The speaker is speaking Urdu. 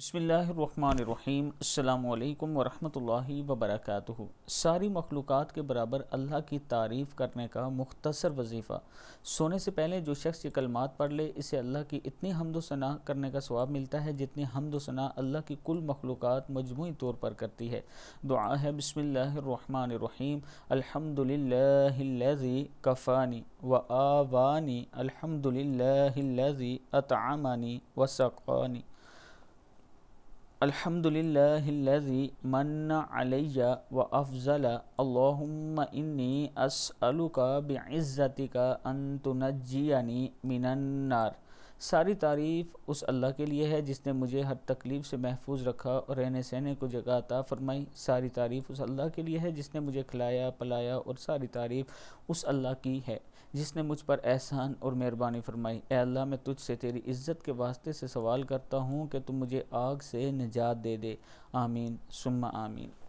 بسم اللہ الرحمن الرحیم السلام علیکم ورحمۃ اللہ وبرکاتہ ساری مخلوقات کے برابر اللہ کی تعریف کرنے کا مختصر وظیفہ سونے سے پہلے جو شخص یہ کلمات پڑھ لے اسے اللہ کی اتنی حمد و وصن کرنے کا ثواب ملتا ہے جتنی حمد و وصناح اللہ کی کل مخلوقات مجموعی طور پر کرتی ہے دعا ہے بسم الرحیم الحمد للہ کفانی و آوانی الحمد للہ اطمانی و سقانی الحمد لله الذي من علي وأفزل اللهم إني أسألك بعزتك أن تنجيني من النار सारी तारीफ़ उस अल्लाह के लिए है जिसने मुझे हर तकलीफ़ से महफूज रखा और रहने सहने को जगह अता फरमाई सारी तारीफ़ उस अल्लाह के लिए है जिसने मुझे खिलाया पलाया और सारी तारीफ़ उस अल्लाह की है जिसने मुझ पर एहसान और मेहरबानी फरमाई ए अल्लाह मैं तुझसे तेरी इज़्ज़त के वास्ते से सवाल करता हूँ कि तुम मुझे आग से निजात दे दे आमीन सुम्मा आमीन